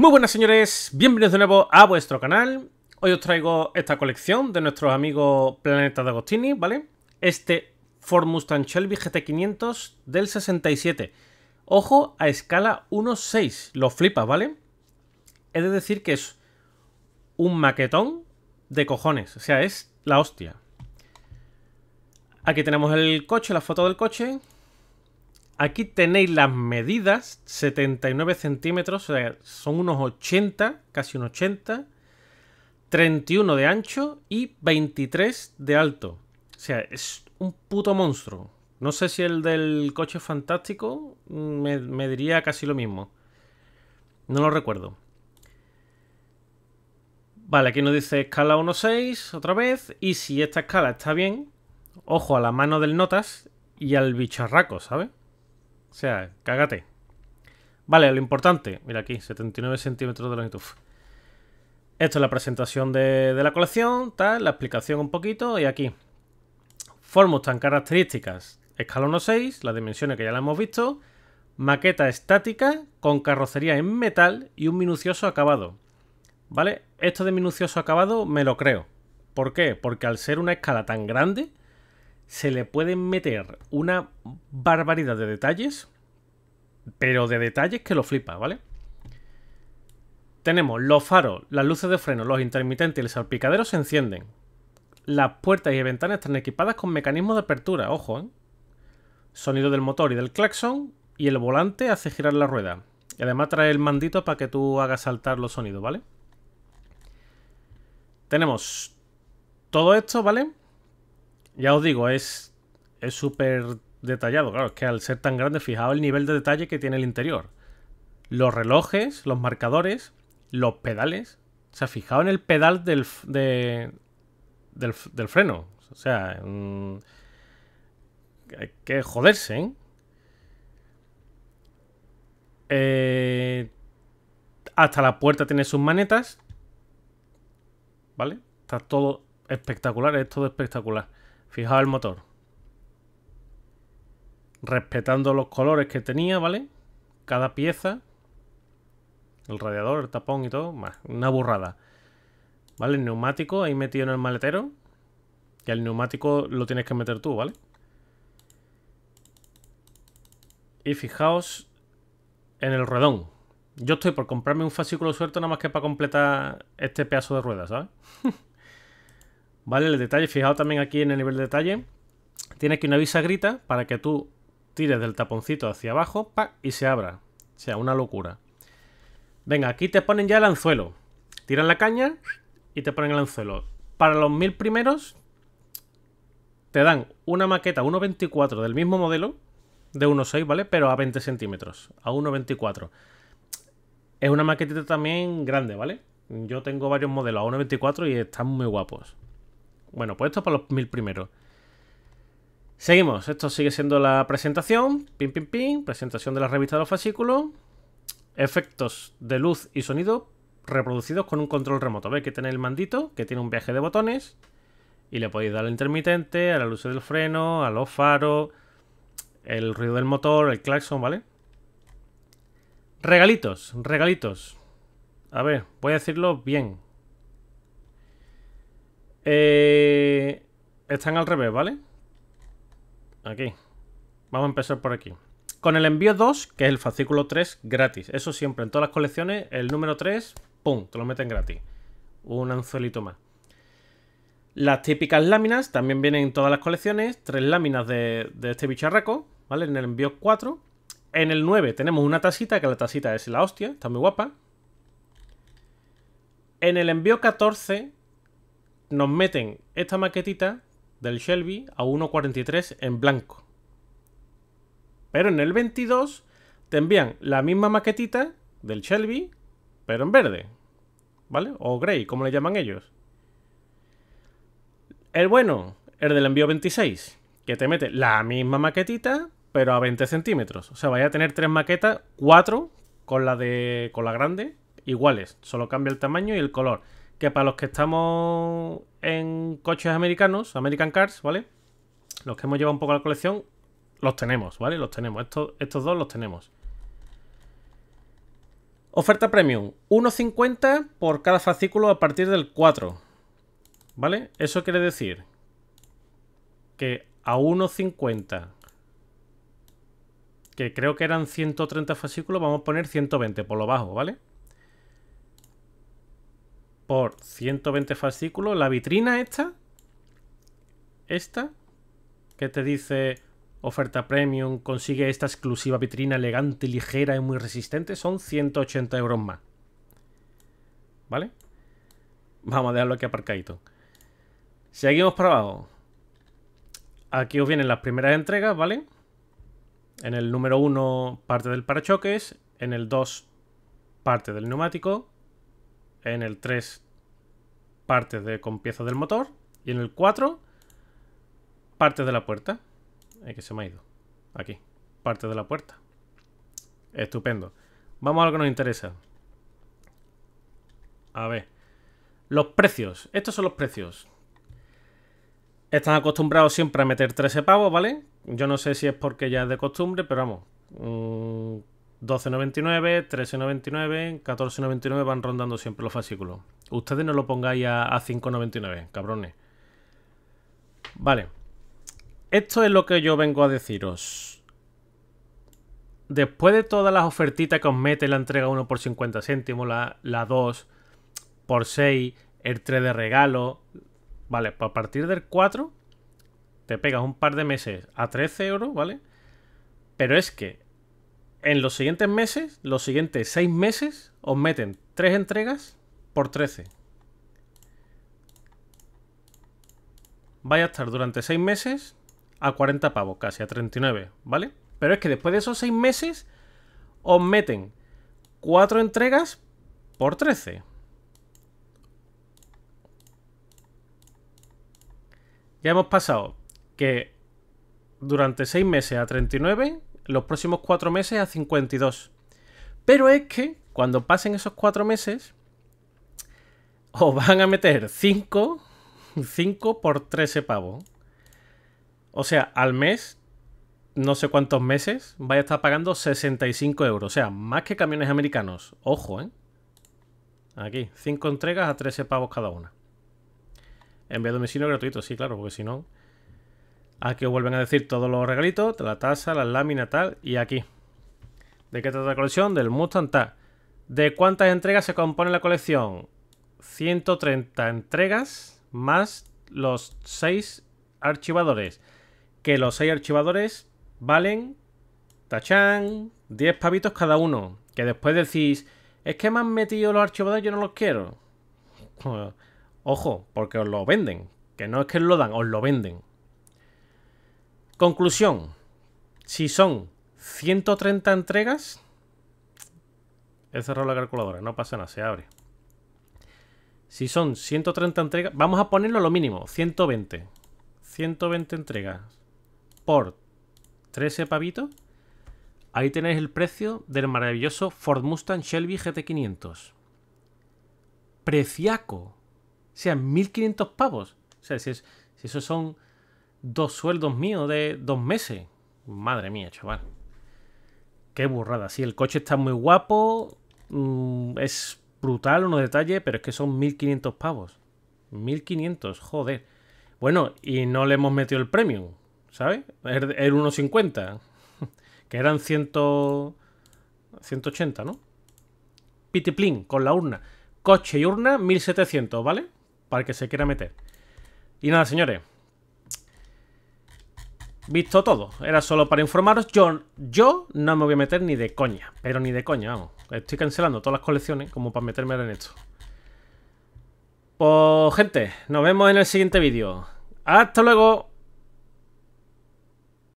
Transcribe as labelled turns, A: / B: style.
A: Muy buenas señores, bienvenidos de nuevo a vuestro canal. Hoy os traigo esta colección de nuestros amigos Planeta de Agostini, ¿vale? Este Ford Mustang Shelby GT500 del 67. Ojo a escala 1.6, lo flipas, ¿vale? He de decir que es un maquetón de cojones, o sea, es la hostia. Aquí tenemos el coche, la foto del coche, Aquí tenéis las medidas, 79 centímetros, o sea, son unos 80, casi un 80, 31 de ancho y 23 de alto. O sea, es un puto monstruo. No sé si el del coche fantástico mm, me, me diría casi lo mismo. No lo recuerdo. Vale, aquí nos dice escala 1.6 otra vez. Y si esta escala está bien, ojo a la mano del notas y al bicharraco, ¿sabes? O sea, cágate. Vale, lo importante. Mira aquí, 79 centímetros de longitud. Esto es la presentación de, la colección, tal, la explicación un poquito. Y aquí, Formos tan características. Escalón 6, las dimensiones que ya las hemos visto. Maqueta estática con carrocería en metal y un minucioso acabado. ¿Vale? Esto de minucioso acabado me lo creo. ¿Por qué? Porque al ser una escala tan grande, se le pueden meter una barbaridad de detalles, pero de detalles que lo flipa, ¿vale? Tenemos los faros, las luces de freno, los intermitentes y el salpicadero se encienden. Las puertas y ventanas están equipadas con mecanismos de apertura, ojo, ¿eh? Sonido del motor y del claxon y el volante hace girar la rueda. Y además trae el mandito para que tú hagas saltar los sonidos, ¿vale? Tenemos todo esto, ¿vale? Ya os digo, es súper detallado. Claro, es que al ser tan grande, fijaos el nivel de detalle que tiene el interior. Los relojes, los marcadores, los pedales. O sea, fijaos en el pedal del, del, freno. O sea, mm, hay que joderse, ¿eh? eh, hasta la puerta tiene sus manetas. ¿Vale? Está todo espectacular, es todo espectacular. Fijaos el motor. Respetando los colores que tenía, ¿vale? Cada pieza. El radiador, el tapón y todo. Una burrada. ¿Vale? El neumático ahí metido en el maletero. y el neumático lo tienes que meter tú, ¿vale? Y fijaos en el redón. Yo estoy por comprarme un fascículo suelto nada más que para completar este pedazo de ruedas, ¿sabes? ¿Vale? El detalle, Fijado también aquí en el nivel de detalle. Tiene aquí una grita para que tú tires del taponcito hacia abajo y se abra. O sea, una locura. Venga, aquí te ponen ya el anzuelo. Tiran la caña y te ponen el anzuelo. Para los mil primeros te dan una maqueta 1.24 del mismo modelo, de 1.6, ¿vale? Pero a 20 centímetros, a 1.24. Es una maquetita también grande, ¿vale? Yo tengo varios modelos a 1.24 y están muy guapos. Bueno, pues esto para los mil primeros. Seguimos, esto sigue siendo la presentación, pim pim pim, presentación de la revista de los fascículos, efectos de luz y sonido reproducidos con un control remoto. Veis que tiene el mandito, que tiene un viaje de botones, y le podéis dar al intermitente, a la luz del freno, a los faros, el ruido del motor, el claxon, ¿vale? Regalitos, regalitos. A ver, voy a decirlo bien. Eh están al revés, ¿vale? Aquí. Vamos a empezar por aquí. Con el envío 2, que es el fascículo 3, gratis. Eso siempre, en todas las colecciones, el número 3, ¡pum! Te lo meten gratis. Un anzuelito más. Las típicas láminas también vienen en todas las colecciones. Tres láminas de, este bicharraco, ¿vale? En el envío 4. En el 9 tenemos una tasita, que la tasita es la hostia, está muy guapa. En el envío 14 nos meten esta maquetita del Shelby a 1.43 en blanco. Pero en el 22 te envían la misma maquetita del Shelby, pero en verde. ¿Vale? O gray, como le llaman ellos. El bueno, el del envío 26, que te mete la misma maquetita, pero a 20 centímetros. O sea, vaya a tener tres maquetas, cuatro con la de. con la grande, iguales. Solo cambia el tamaño y el color que para los que estamos en coches americanos, American Cars, ¿vale? Los que hemos llevado un poco a la colección, los tenemos, ¿vale? Los tenemos. Estos, estos dos los tenemos. Oferta premium. 1,50 por cada fascículo a partir del 4. ¿Vale? Eso quiere decir que a 1,50, que creo que eran 130 fascículos, vamos a poner 120 por lo bajo, ¿vale? por 120 fascículos. La vitrina esta, esta, que te dice oferta premium, consigue esta exclusiva vitrina elegante, ligera y muy resistente, son 180 euros más. ¿Vale? Vamos a dejarlo aquí aparcadito. Seguimos para abajo. Aquí os vienen las primeras entregas, ¿vale? En el número 1, parte del parachoques. En el 2, parte del neumático en el 3 partes de, con del motor y en el 4 partes de la puerta. Eh, que se me ha ido. Aquí, partes de la puerta. Estupendo. Vamos a lo que nos interesa. A ver. Los precios. Estos son los precios. Están acostumbrados siempre a meter 13 pavos, ¿vale? Yo no sé si es porque ya es de costumbre, pero vamos. Mm, 12.99, 13.99, 14.99 van rondando siempre los fascículos. Ustedes no lo pongáis a, 5.99, cabrones. Vale. Esto es lo que yo vengo a deciros. Después de todas las ofertitas que os mete la entrega 1 por 50 céntimos, la, la 2 por 6, el 3 de regalo. Vale, pues a partir del 4 te pegas un par de meses a 13 euros, ¿vale? Pero es que en los siguientes meses, los siguientes seis meses, os meten tres entregas por 13. Vais a estar durante seis meses a 40 pavos, casi a 39, ¿vale? Pero es que después de esos seis meses, os meten cuatro entregas por 13. Ya hemos pasado que durante seis meses a 39 los próximos cuatro meses a 52. Pero es que cuando pasen esos cuatro meses, os van a meter 5, 5 por 13 pavos. O sea, al mes, no sé cuántos meses, vais a estar pagando 65 euros. O sea, más que camiones americanos. Ojo, ¿eh? Aquí, 5 entregas a 13 pavos cada una. Envío de domicilio gratuito, sí, claro, porque si no... Aquí os vuelven a decir todos los regalitos, la tasa, la lámina, tal, y aquí. ¿De qué trata la colección? Del Mustang ¿De cuántas entregas se compone la colección? 130 entregas más los 6 archivadores. Que los 6 archivadores valen, tachán, 10 pavitos cada uno. Que después decís, es que me han metido los archivadores, yo no los quiero. Ojo, porque os lo venden. Que no es que os lo dan, os lo venden. Conclusión. Si son 130 entregas... He cerrado la calculadora, no pasa nada, se abre. Si son 130 entregas... Vamos a ponerlo lo mínimo, 120. 120 entregas por 13 pavitos. Ahí tenéis el precio del maravilloso Ford Mustang Shelby GT500. Preciaco. O sea, 1500 pavos. O sea, si, esos son dos sueldos míos de dos meses. Madre mía, chaval. Qué burrada. Sí, el coche está muy guapo. Mm, es brutal unos detalle pero es que son 1500 pavos. 1500, joder. Bueno, y no le hemos metido el premium, ¿sabes? El, 1.50. Que eran 100, 180, ¿no? Pitiplín, con la urna. Coche y urna, 1700, ¿vale? Para el que se quiera meter. Y nada, señores visto todo. Era solo para informaros. Yo, yo no me voy a meter ni de coña. Pero ni de coña, vamos. Estoy cancelando todas las colecciones como para meterme en esto. Pues gente, nos vemos en el siguiente vídeo. ¡Hasta luego!